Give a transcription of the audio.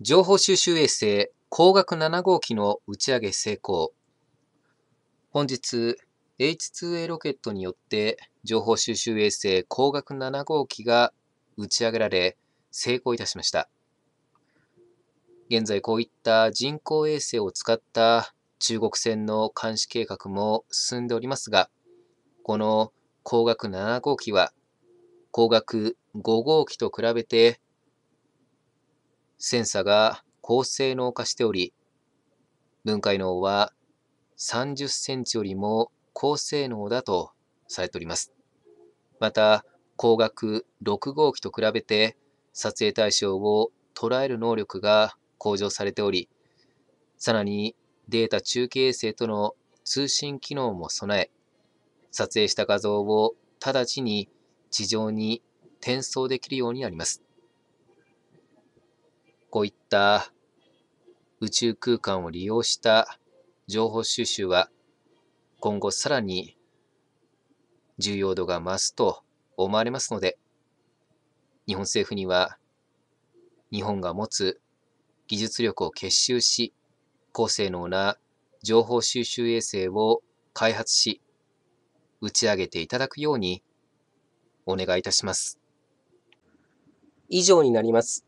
情報収集衛星光学7号機の打ち上げ成功。本日、H2A ロケットによって情報収集衛星光学7号機が打ち上げられ、成功いたしました。現在こういった人工衛星を使った中国船の監視計画も進んでおりますが、この光学7号機は光学5号機と比べてセンサが高性能化しており、分解能は30センチよりも高性能だとされております。また、光学6号機と比べて撮影対象を捉える能力が向上されており、さらにデータ中継衛星との通信機能も備え、撮影した画像を直ちに地上に転送できるようになります。こういった宇宙空間を利用した情報収集は今後さらに重要度が増すと思われますので日本政府には日本が持つ技術力を結集し高性能な情報収集衛星を開発し打ち上げていただくようにお願いいたします。以上になります。